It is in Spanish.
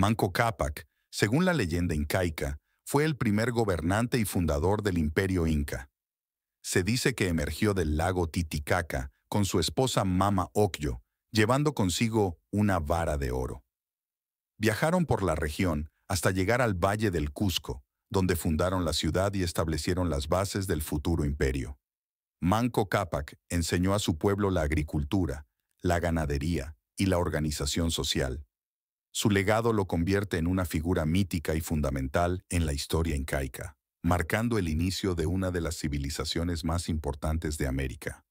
Manco Cápac, según la leyenda incaica, fue el primer gobernante y fundador del imperio inca. Se dice que emergió del lago Titicaca con su esposa Mama Ocllo, llevando consigo una vara de oro. Viajaron por la región hasta llegar al Valle del Cusco, donde fundaron la ciudad y establecieron las bases del futuro imperio. Manco Cápac enseñó a su pueblo la agricultura, la ganadería y la organización social. Su legado lo convierte en una figura mítica y fundamental en la historia incaica, marcando el inicio de una de las civilizaciones más importantes de América.